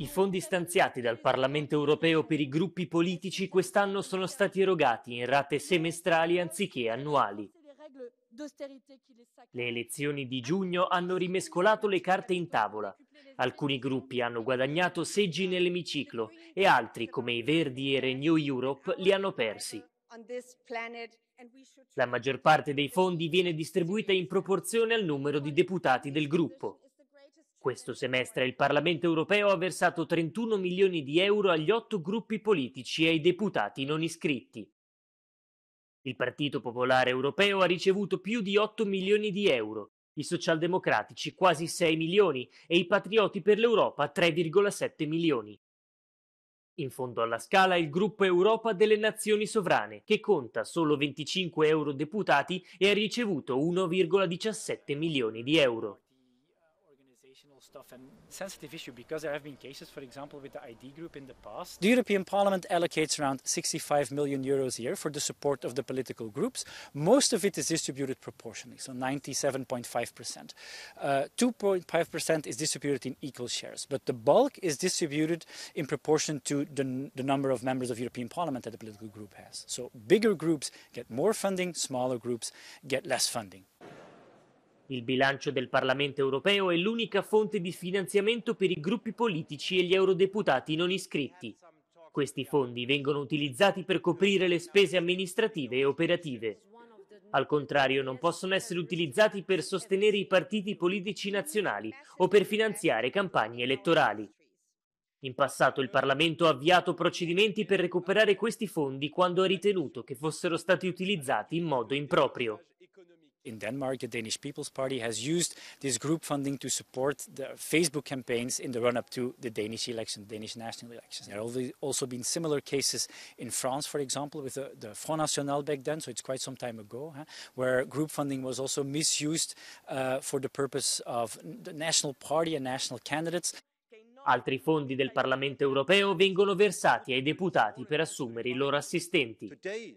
I fondi stanziati dal Parlamento europeo per i gruppi politici quest'anno sono stati erogati in rate semestrali anziché annuali. Le elezioni di giugno hanno rimescolato le carte in tavola. Alcuni gruppi hanno guadagnato seggi nell'emiciclo e altri, come i Verdi e Renew Europe, li hanno persi. La maggior parte dei fondi viene distribuita in proporzione al numero di deputati del gruppo. Questo semestre il Parlamento europeo ha versato 31 milioni di euro agli otto gruppi politici e ai deputati non iscritti. Il Partito Popolare Europeo ha ricevuto più di 8 milioni di euro, i socialdemocratici quasi 6 milioni e i patrioti per l'Europa 3,7 milioni. In fondo alla scala il gruppo Europa delle Nazioni Sovrane, che conta solo 25 eurodeputati e ha ricevuto 1,17 milioni di euro. stuff and sensitive issue because there have been cases, for example, with the ID group in the past. The European Parliament allocates around 65 million euros a year for the support of the political groups. Most of it is distributed proportionally, so 97.5%. 2.5% uh, is distributed in equal shares, but the bulk is distributed in proportion to the, the number of members of European Parliament that a political group has. So bigger groups get more funding, smaller groups get less funding. Il bilancio del Parlamento europeo è l'unica fonte di finanziamento per i gruppi politici e gli eurodeputati non iscritti. Questi fondi vengono utilizzati per coprire le spese amministrative e operative. Al contrario, non possono essere utilizzati per sostenere i partiti politici nazionali o per finanziare campagne elettorali. In passato il Parlamento ha avviato procedimenti per recuperare questi fondi quando ha ritenuto che fossero stati utilizzati in modo improprio. in Denmark, the Danish People's Party, has used this group funding to support the Facebook campaigns in the run-up to the Danish election, the Danish national elections. There have also been similar cases in France, for example, with the, the Front National back then, so it's quite some time ago, huh, where group funding was also misused uh, for the purpose of the national party and national candidates. Altri fondi del Parlamento europeo vengono versati ai deputati per assumere i loro assistenti. Today,